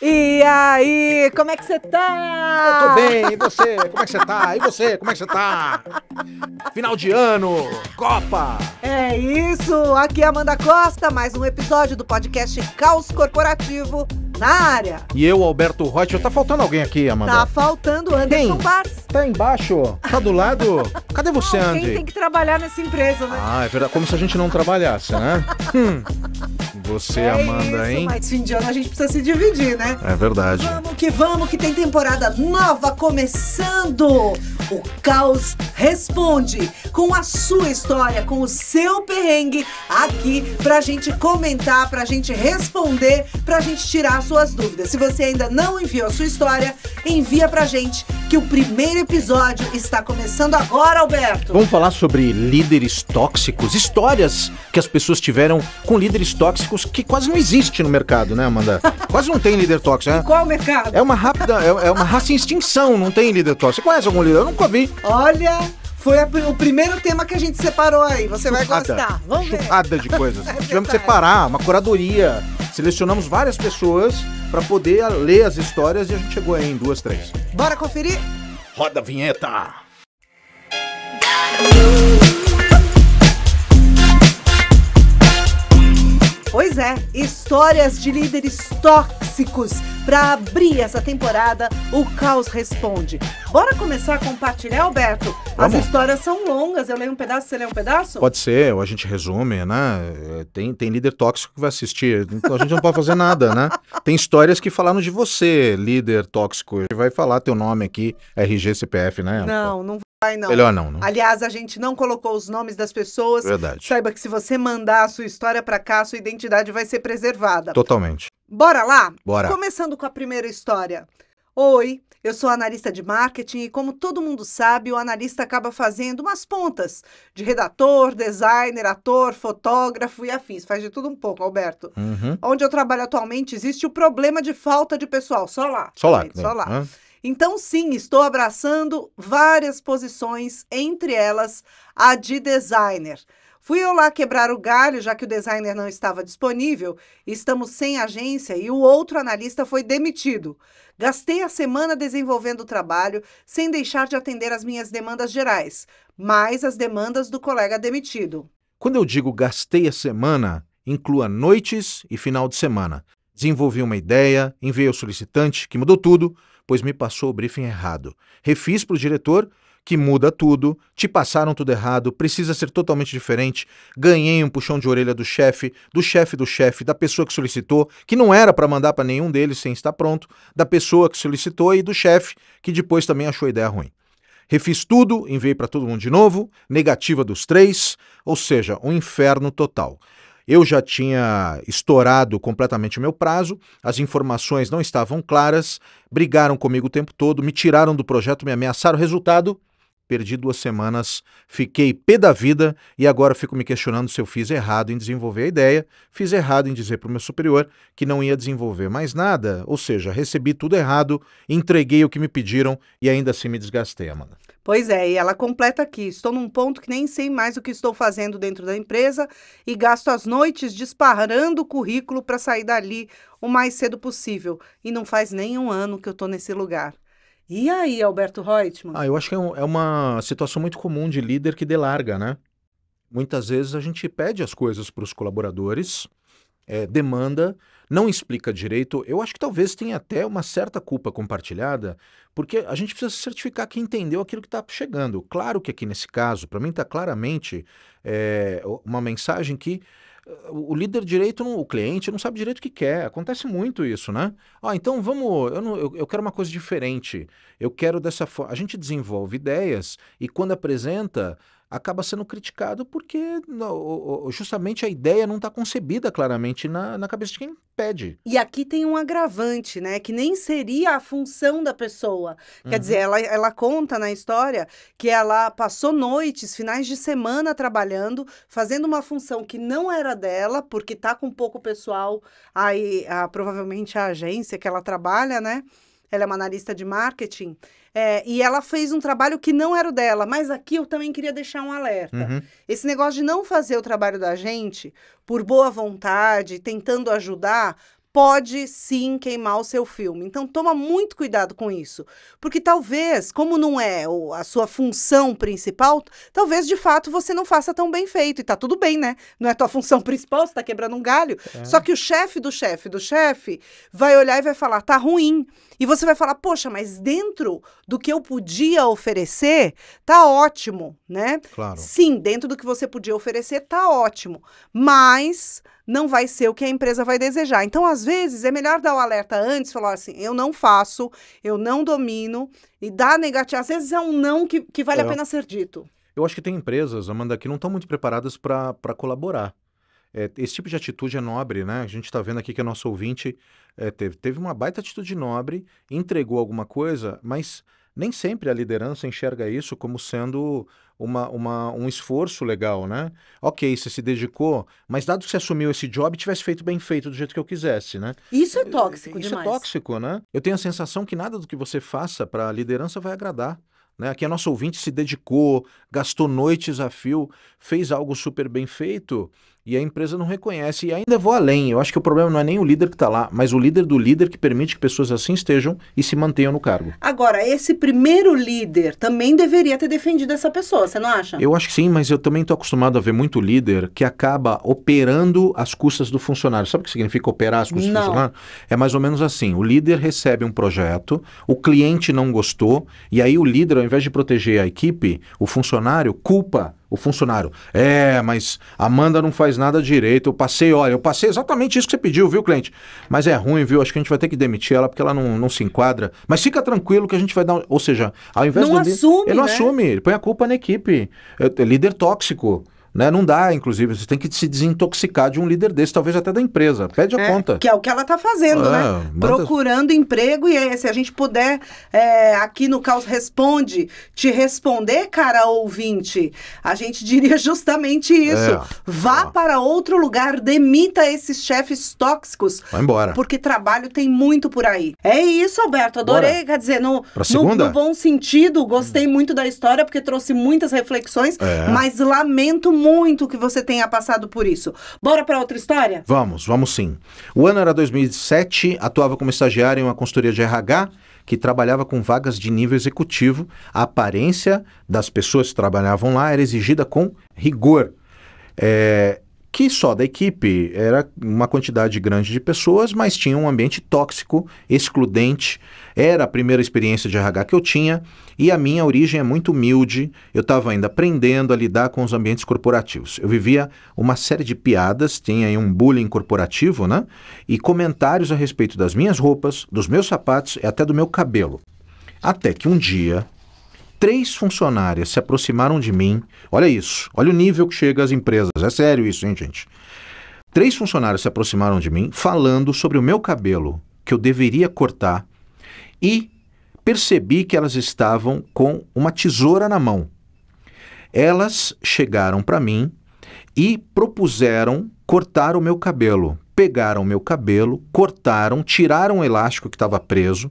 E aí, como é que você tá? Eu tô bem, e você? Como é que você tá? E você? Como é que você tá? Final de ano, Copa! É isso, aqui é Amanda Costa, mais um episódio do podcast Caos Corporativo na área. E eu, Alberto Rocha. Tá faltando alguém aqui, Amanda? Tá faltando Anderson Quem? Bars. Tá embaixo? Tá do lado? Cadê você, André? Andy? Quem tem que trabalhar nessa empresa, né? Ah, é verdade. Como se a gente não trabalhasse, né? hum. Você, é Amanda, isso, hein? Mas fim de ano a gente precisa se dividir, né? É verdade. Vamos que vamos, que tem temporada nova começando. O Caos Responde com a sua história, com o seu perrengue aqui pra gente comentar, pra gente responder, pra gente tirar suas dúvidas. Se você ainda não enviou a sua história, envia pra gente que o primeiro episódio está começando agora, Alberto. Vamos falar sobre líderes tóxicos, histórias que as pessoas tiveram com líderes tóxicos que quase não existe no mercado, né, Amanda? Quase não tem líder tóxico, né? Qual mercado? É uma rápida, é, é uma raça extinção, não tem líder tóxico. Você conhece algum líder? Eu não nunca vi. Olha, foi a, o primeiro tema que a gente separou aí. Você vai churrada, gostar. Vamos churrada ver. de coisas. É Tivemos que separar uma curadoria. Selecionamos várias pessoas para poder ler as histórias e a gente chegou aí em duas, três. Bora conferir? Roda a vinheta! Pois é, histórias de líderes tóxicos para abrir essa temporada, o Caos Responde. Bora começar a compartilhar, né, Alberto? As histórias são longas. Eu leio um pedaço, você lê um pedaço? Pode ser, ou a gente resume, né? É, tem, tem líder tóxico que vai assistir, então a gente não pode fazer nada, né? Tem histórias que falaram de você, líder tóxico. Vai falar teu nome aqui, RG, CPF, né? Não, não vai não. Melhor não, não, Aliás, a gente não colocou os nomes das pessoas. Verdade. Saiba que se você mandar a sua história para cá, a sua identidade vai ser preservada. Totalmente. Bora lá? Bora. Começando com a primeira história. Oi, eu sou analista de marketing e, como todo mundo sabe, o analista acaba fazendo umas pontas de redator, designer, ator, fotógrafo e afins. Faz de tudo um pouco, Alberto. Uhum. Onde eu trabalho atualmente existe o problema de falta de pessoal. Só lá. Só lá. Só lá. Uhum. Então, sim, estou abraçando várias posições, entre elas a de designer. Fui eu lá quebrar o galho, já que o designer não estava disponível, estamos sem agência e o outro analista foi demitido. Gastei a semana desenvolvendo o trabalho, sem deixar de atender as minhas demandas gerais, mais as demandas do colega demitido. Quando eu digo gastei a semana, inclua noites e final de semana. Desenvolvi uma ideia, enviei ao solicitante, que mudou tudo, pois me passou o briefing errado. Refiz para o diretor que muda tudo, te passaram tudo errado, precisa ser totalmente diferente, ganhei um puxão de orelha do chefe, do chefe do chefe, da pessoa que solicitou, que não era para mandar para nenhum deles sem estar pronto, da pessoa que solicitou e do chefe, que depois também achou a ideia ruim. Refiz tudo, enviei para todo mundo de novo, negativa dos três, ou seja, um inferno total. Eu já tinha estourado completamente o meu prazo, as informações não estavam claras, brigaram comigo o tempo todo, me tiraram do projeto, me ameaçaram. Resultado: perdi duas semanas, fiquei pé da vida e agora fico me questionando se eu fiz errado em desenvolver a ideia, fiz errado em dizer para o meu superior que não ia desenvolver mais nada, ou seja, recebi tudo errado, entreguei o que me pediram e ainda assim me desgastei, Amanda. Pois é, e ela completa aqui: estou num ponto que nem sei mais o que estou fazendo dentro da empresa e gasto as noites disparando o currículo para sair dali o mais cedo possível. E não faz nem um ano que eu estou nesse lugar. E aí, Alberto Reutemann? Ah, eu acho que é, um, é uma situação muito comum de líder que delarga, né? Muitas vezes a gente pede as coisas para os colaboradores, é, demanda, não explica direito. Eu acho que talvez tenha até uma certa culpa compartilhada, porque a gente precisa certificar que entendeu aquilo que está chegando. Claro que aqui nesse caso, para mim está claramente é, uma mensagem que o líder direito, não, o cliente, não sabe direito o que quer. Acontece muito isso, né? Ah, então vamos, eu, não, eu, eu quero uma coisa diferente. Eu quero dessa forma. A gente desenvolve ideias e quando apresenta, acaba sendo criticado porque justamente a ideia não está concebida claramente na, na cabeça de quem pede. E aqui tem um agravante, né? Que nem seria a função da pessoa. Quer uhum. dizer, ela, ela conta na história que ela passou noites, finais de semana trabalhando, fazendo uma função que não era dela, porque tá com pouco pessoal, aí a, ah, provavelmente a agência que ela trabalha, né? ela é uma analista de marketing, é, e ela fez um trabalho que não era o dela, mas aqui eu também queria deixar um alerta. Uhum. Esse negócio de não fazer o trabalho da gente por boa vontade, tentando ajudar, pode sim queimar o seu filme. Então toma muito cuidado com isso, porque talvez, como não é a sua função principal, talvez de fato você não faça tão bem feito e tá tudo bem, né? Não é tua função principal, você tá quebrando um galho. É. Só que o chefe do chefe do chefe vai olhar e vai falar: "Tá ruim". E você vai falar: "Poxa, mas dentro do que eu podia oferecer, tá ótimo", né? Claro. Sim, dentro do que você podia oferecer tá ótimo, mas não vai ser o que a empresa vai desejar. Então, às vezes, é melhor dar o alerta antes, falar assim, eu não faço, eu não domino, e dar negativo. Às vezes é um não que, que vale é. a pena ser dito. Eu acho que tem empresas, Amanda, que não estão muito preparadas para colaborar. É, esse tipo de atitude é nobre, né? A gente está vendo aqui que o nosso ouvinte é, teve, teve uma baita atitude nobre, entregou alguma coisa, mas nem sempre a liderança enxerga isso como sendo uma, uma, um esforço legal, né? Ok, você se dedicou, mas dado que você assumiu esse job, tivesse feito bem feito do jeito que eu quisesse, né? Isso é tóxico isso é demais. Isso é tóxico, né? Eu tenho a sensação que nada do que você faça para a liderança vai agradar. Né? Aqui a nossa ouvinte se dedicou, gastou noites a fio, fez algo super bem feito e a empresa não reconhece. E ainda vou além, eu acho que o problema não é nem o líder que está lá, mas o líder do líder que permite que pessoas assim estejam e se mantenham no cargo. Agora, esse primeiro líder também deveria ter defendido essa pessoa, você não acha? Eu acho que sim, mas eu também estou acostumado a ver muito líder que acaba operando as custas do funcionário. Sabe o que significa operar as custas não. do funcionário? É mais ou menos assim, o líder recebe um projeto, o cliente não gostou, e aí o líder, ao invés de proteger a equipe, o funcionário culpa o funcionário, é, mas Amanda não faz nada direito. Eu passei, olha, eu passei exatamente isso que você pediu, viu, cliente? Mas é ruim, viu? Acho que a gente vai ter que demitir ela porque ela não, não se enquadra. Mas fica tranquilo que a gente vai dar. Ou seja, ao invés não do. Assume, ele não né? assume, ele põe a culpa na equipe. É, é líder tóxico. Né? Não dá, inclusive, você tem que se desintoxicar de um líder desse, talvez até da empresa. Pede a é, conta. Que é o que ela está fazendo, é, né? Manda... Procurando emprego e se a gente puder, é, aqui no Caos Responde, te responder, cara ouvinte, a gente diria justamente isso. É, Vá para outro lugar, demita esses chefes tóxicos. Vai embora. Porque trabalho tem muito por aí. É isso, Alberto. Adorei. Bora. Quer dizer, no, no, no, bom sentido, gostei muito da história, porque trouxe muitas reflexões, é. mas lamento muito muito que você tenha passado por isso. Bora para outra história? Vamos, vamos sim. O ano era 2007, atuava como estagiário em uma consultoria de RH que trabalhava com vagas de nível executivo. A aparência das pessoas que trabalhavam lá era exigida com rigor. É, que só da equipe era uma quantidade grande de pessoas, mas tinha um ambiente tóxico, excludente. Era a primeira experiência de RH que eu tinha e a minha origem é muito humilde. Eu estava ainda aprendendo a lidar com os ambientes corporativos. Eu vivia uma série de piadas, tinha aí um bullying corporativo, né? E comentários a respeito das minhas roupas, dos meus sapatos e até do meu cabelo. Até que um dia Três funcionárias se aproximaram de mim. Olha isso, olha o nível que chega às empresas. É sério isso, hein, gente? Três funcionários se aproximaram de mim falando sobre o meu cabelo que eu deveria cortar e percebi que elas estavam com uma tesoura na mão. Elas chegaram para mim e propuseram cortar o meu cabelo. Pegaram meu cabelo, cortaram, tiraram o elástico que estava preso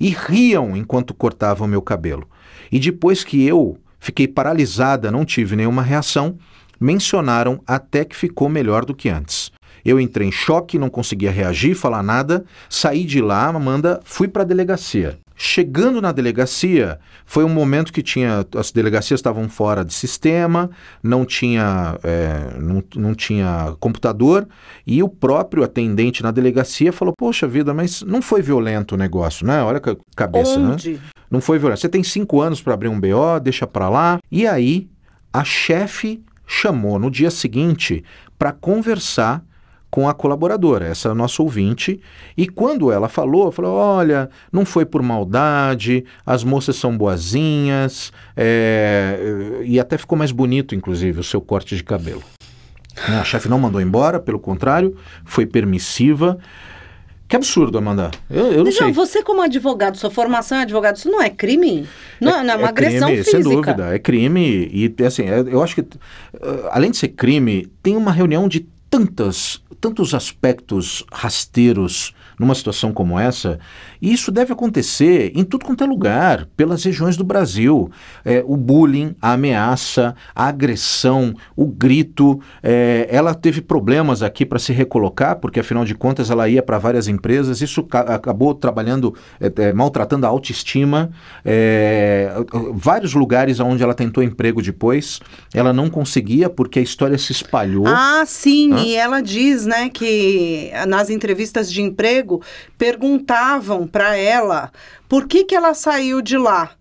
e riam enquanto cortavam meu cabelo. E depois que eu fiquei paralisada, não tive nenhuma reação, mencionaram até que ficou melhor do que antes. Eu entrei em choque, não conseguia reagir, falar nada. Saí de lá, Amanda, fui para a delegacia. Chegando na delegacia, foi um momento que tinha. As delegacias estavam fora de sistema, não tinha, é, não, não tinha computador, e o próprio atendente na delegacia falou: Poxa vida, mas não foi violento o negócio, né? Olha a cabeça, né? Onde? né? Não foi violento. Você tem cinco anos para abrir um BO, deixa para lá. E aí, a chefe chamou no dia seguinte para conversar com a colaboradora, essa é nossa ouvinte. E quando ela falou, falou: olha, não foi por maldade, as moças são boazinhas, é... e até ficou mais bonito, inclusive, o seu corte de cabelo. A chefe não mandou embora, pelo contrário, foi permissiva. Que absurdo, Amanda. Eu, eu não sei. você como advogado, sua formação é advogado, isso não é crime? Não, é, não é uma é agressão crime, física. Sem dúvida, é crime. E assim, é, eu acho que, eh, além de ser crime, tem uma reunião de tantas, tantos aspectos rasteiros numa situação como essa. E isso deve acontecer em tudo quanto é lugar, pelas regiões do Brasil. É, o bullying, a ameaça, a agressão, o grito. É, ela teve problemas aqui para se recolocar, porque afinal de contas ela ia para várias empresas. Isso acabou trabalhando, é, é, maltratando a autoestima. É, vários lugares onde ela tentou emprego depois, ela não conseguia porque a história se espalhou. Ah, sim, Hã? e ela diz, né, que nas entrevistas de emprego emprego perguntavam para ela por que, que ela saiu de lá.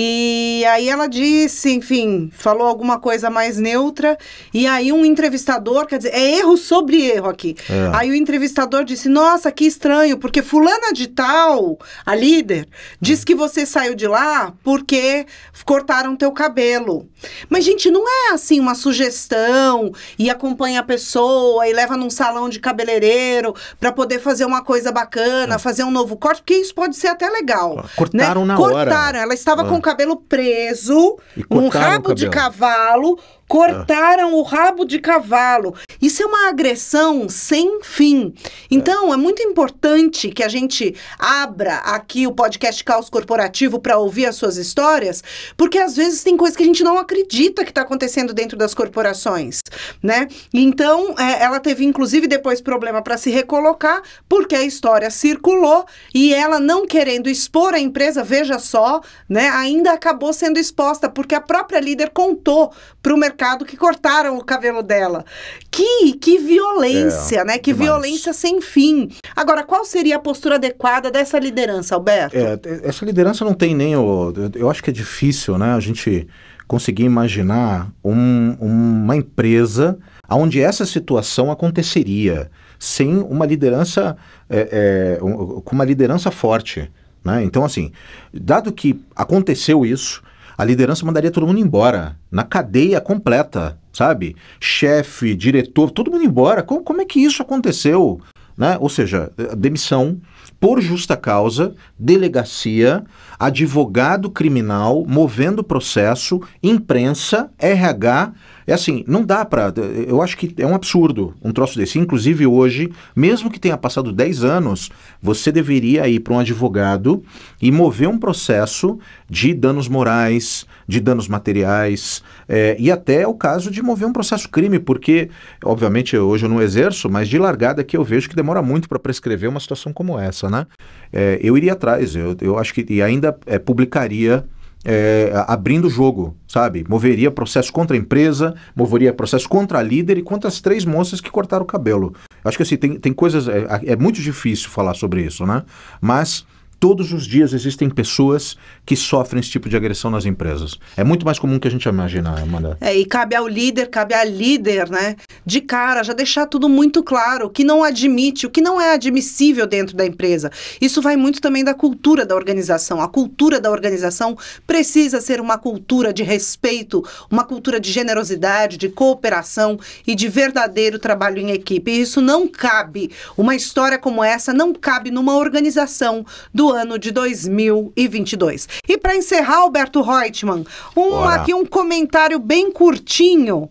E aí ela disse, enfim, falou alguma coisa mais neutra. E aí um entrevistador, quer dizer, é erro sobre erro aqui. É. Aí o entrevistador disse: Nossa, que estranho, porque fulana de tal, a líder, disse hum. que você saiu de lá porque cortaram teu cabelo. Mas, gente, não é assim uma sugestão e acompanha a pessoa e leva num salão de cabeleireiro para poder fazer uma coisa bacana, é. fazer um novo corte, porque isso pode ser até legal. Cortaram né? na Cortaram. hora. Cortaram, ela estava é. com cabelo preso, um rabo de cavalo, cortaram o rabo de cavalo. Isso é uma agressão sem fim. Então, é muito importante que a gente abra aqui o podcast Caos Corporativo para ouvir as suas histórias, porque às vezes tem coisa que a gente não acredita que está acontecendo dentro das corporações, né? Então, é, ela teve inclusive depois problema para se recolocar, porque a história circulou e ela não querendo expor a empresa, veja só, né? Ainda acabou sendo exposta porque a própria líder contou para o mercado mercado que cortaram o cabelo dela. Que, que violência, é, né? Que demais. violência sem fim. Agora, qual seria a postura adequada dessa liderança, Alberto? É, essa liderança não tem nem o. Eu acho que é difícil, né? A gente conseguir imaginar um, uma empresa onde essa situação aconteceria sem uma liderança é, é, um, com uma liderança forte. Né? Então, assim, dado que aconteceu isso, a liderança mandaria todo mundo embora, na cadeia completa, sabe? Chefe, diretor, todo mundo embora. Como, como é que isso aconteceu? Né? Ou seja, eh, demissão por justa causa, delegacia, advogado criminal movendo processo, imprensa, RH é assim, não dá para. Eu acho que é um absurdo um troço desse. Inclusive hoje, mesmo que tenha passado 10 anos, você deveria ir para um advogado e mover um processo de danos morais, de danos materiais é, e até o caso de mover um processo crime, porque, obviamente, hoje eu não exerço, mas de largada que eu vejo que demora muito para prescrever uma situação como essa, né? É, eu iria atrás, eu, eu acho que. e ainda é, publicaria é, abrindo o jogo, sabe? Moveria processo contra a empresa, moveria processo contra a líder e contra as três moças que cortaram o cabelo. Acho que assim, tem, tem coisas. É, é muito difícil falar sobre isso, né? Mas Todos os dias existem pessoas que sofrem esse tipo de agressão nas empresas. É muito mais comum que a gente imagina, Amanda. É, e cabe ao líder, cabe à líder, né? De cara, já deixar tudo muito claro, o que não admite, o que não é admissível dentro da empresa. Isso vai muito também da cultura da organização. A cultura da organização precisa ser uma cultura de respeito, uma cultura de generosidade, de cooperação e de verdadeiro trabalho em equipe. E isso não cabe. Uma história como essa não cabe numa organização do do ano de 2022. E para encerrar, Alberto Reutemann, um, Bora. aqui um comentário bem curtinho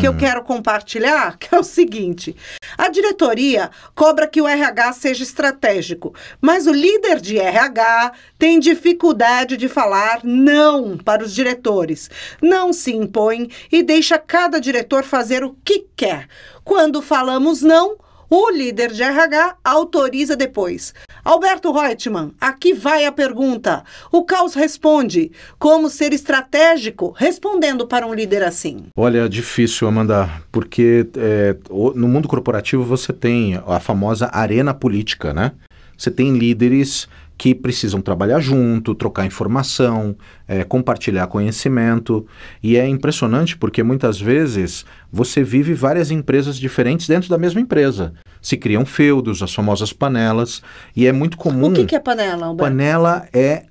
que eu hum. quero compartilhar, que é o seguinte: a diretoria cobra que o RH seja estratégico, mas o líder de RH tem dificuldade de falar não para os diretores, não se impõe e deixa cada diretor fazer o que quer. Quando falamos não, o líder de RH autoriza depois. Alberto Reutemann, aqui vai a pergunta. O Caos responde: como ser estratégico respondendo para um líder assim? Olha, é difícil, Amanda, porque é, no mundo corporativo você tem a famosa arena política, né? Você tem líderes que precisam trabalhar junto, trocar informação, é, compartilhar conhecimento. E é impressionante porque muitas vezes você vive várias empresas diferentes dentro da mesma empresa. Se criam feudos, as famosas panelas, e é muito comum. O que, que é panela, Alberto? Panela é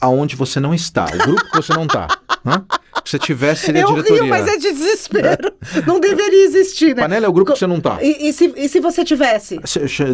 aonde você não está, o grupo que você não está. Se Se tivesse, seria eu diretoria. mas é de desespero. É. Não deveria existir, né? Panela é o grupo Co que você não tá. E, e, se, e se você tivesse?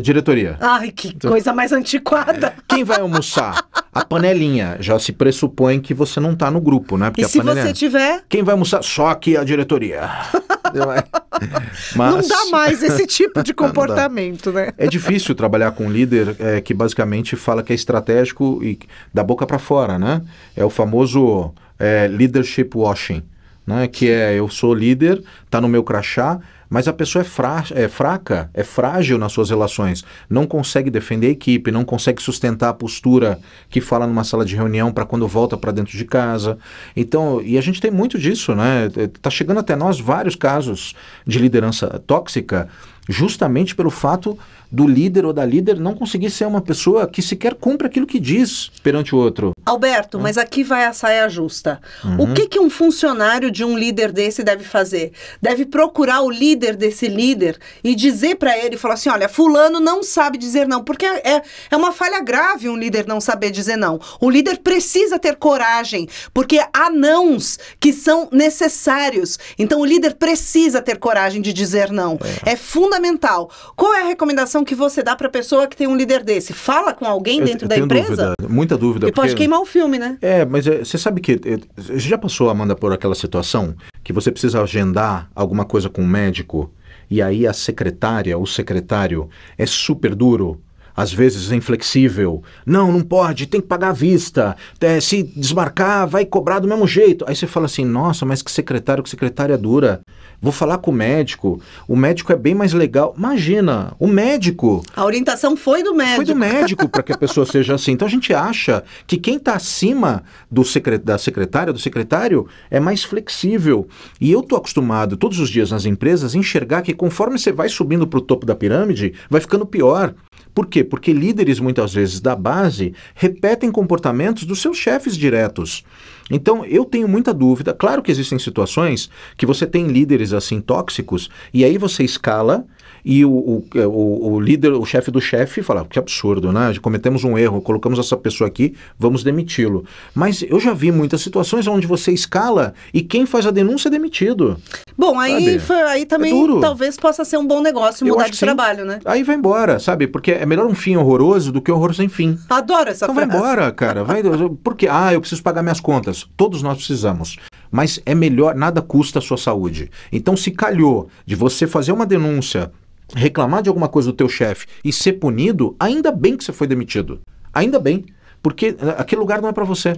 Diretoria. Ai, que então... coisa mais antiquada. É. Quem vai almoçar? A panelinha. Já se pressupõe que você não tá no grupo, né? Porque e se panelinha... você tiver? Quem vai almoçar? Só que a diretoria. É? Mas... Não dá mais esse tipo de comportamento, né? É difícil trabalhar com um líder é, que basicamente fala que é estratégico e da boca para fora, né? É o famoso é, leadership washing, né? que é eu sou líder, está no meu crachá, mas a pessoa é, fra é fraca, é frágil nas suas relações, não consegue defender a equipe, não consegue sustentar a postura que fala numa sala de reunião para quando volta para dentro de casa. Então, e a gente tem muito disso, né? É, tá chegando até nós vários casos de liderança tóxica, justamente pelo fato do líder ou da líder não conseguir ser uma pessoa que sequer cumpre aquilo que diz perante o outro. Alberto, hum? mas aqui vai a saia justa. Uhum. O que, que um funcionário de um líder desse deve fazer? Deve procurar o líder desse líder e dizer para ele, falar assim, olha, fulano não sabe dizer não, porque é, é, é uma falha grave um líder não saber dizer não. O líder precisa ter coragem, porque há nãos que são necessários. Então o líder precisa ter coragem de dizer não. É, é fundamental. Qual é a recomendação que você dá para a pessoa que tem um líder desse? Fala com alguém dentro eu, eu da empresa? Dúvida, muita dúvida. E porque... pode queimar o filme, né? É, mas é, você sabe que. Eh, você já passou, Amanda, por aquela situação que você precisa agendar alguma coisa com um médico e aí a secretária, o secretário é super duro às vezes inflexível. Não, não pode, tem que pagar à vista. É, se desmarcar, vai cobrar do mesmo jeito. Aí você fala assim: nossa, mas que secretário, que secretária dura. Vou falar com o médico. O médico é bem mais legal. Imagina, o médico. A orientação foi do médico. Foi do médico para que a pessoa seja assim. Então a gente acha que quem está acima do secret, da secretária, do secretário, é mais flexível. E eu estou acostumado todos os dias nas empresas enxergar que conforme você vai subindo para o topo da pirâmide, vai ficando pior. Por quê? Porque líderes, muitas vezes, da base repetem comportamentos dos seus chefes diretos. Então, eu tenho muita dúvida. Claro que existem situações que você tem líderes assim tóxicos e aí você escala e o, o, o, líder, o chefe do chefe, fala: que absurdo, né? Cometemos um erro, colocamos essa pessoa aqui, vamos demiti-lo. Mas eu já vi muitas situações onde você escala e quem faz a denúncia é demitido. Bom, aí, foi, aí é também é talvez possa ser um bom negócio mudar de trabalho, né? Aí vai embora, sabe? Porque é melhor um fim horroroso do que um horror sem fim. Adoro essa então frase. vai embora, cara. Vai, porque, ah, eu preciso pagar minhas contas. Todos nós precisamos. Mas é melhor, nada custa a sua saúde. Então, se calhou de você fazer uma denúncia reclamar de alguma coisa do teu chefe e ser punido, ainda bem que você foi demitido. Ainda bem, porque eh, aquele lugar não é para você.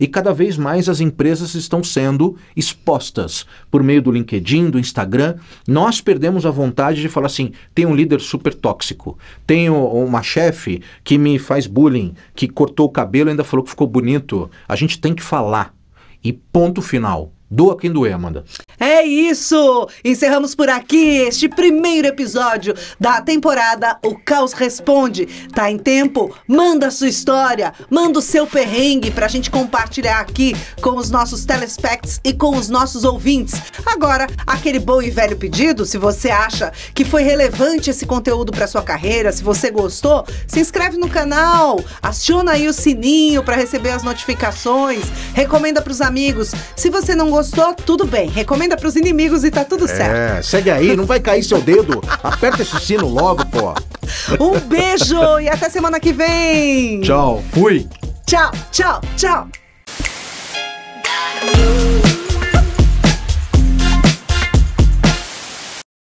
E cada vez mais as empresas estão sendo expostas por meio do LinkedIn, do Instagram. Nós perdemos a vontade de falar assim: tem um líder super tóxico, tem uma chefe que me faz bullying, que cortou o cabelo e ainda falou que ficou bonito. A gente tem que falar. E ponto final. Doa quem doer, Amanda. É isso! Encerramos por aqui este primeiro episódio da temporada O Caos Responde. Tá em tempo? Manda a sua história, manda o seu perrengue pra gente compartilhar aqui com os nossos telespects e com os nossos ouvintes. Agora, aquele bom e velho pedido, se você acha que foi relevante esse conteúdo pra sua carreira, se você gostou, se inscreve no canal, aciona aí o sininho para receber as notificações, recomenda pros amigos. Se você não gostou, gostou, tudo bem. Recomenda pros inimigos e tá tudo é, certo. É, segue aí, não vai cair seu dedo. Aperta esse sino logo, pô. Um beijo e até semana que vem. Tchau, fui. Tchau, tchau, tchau.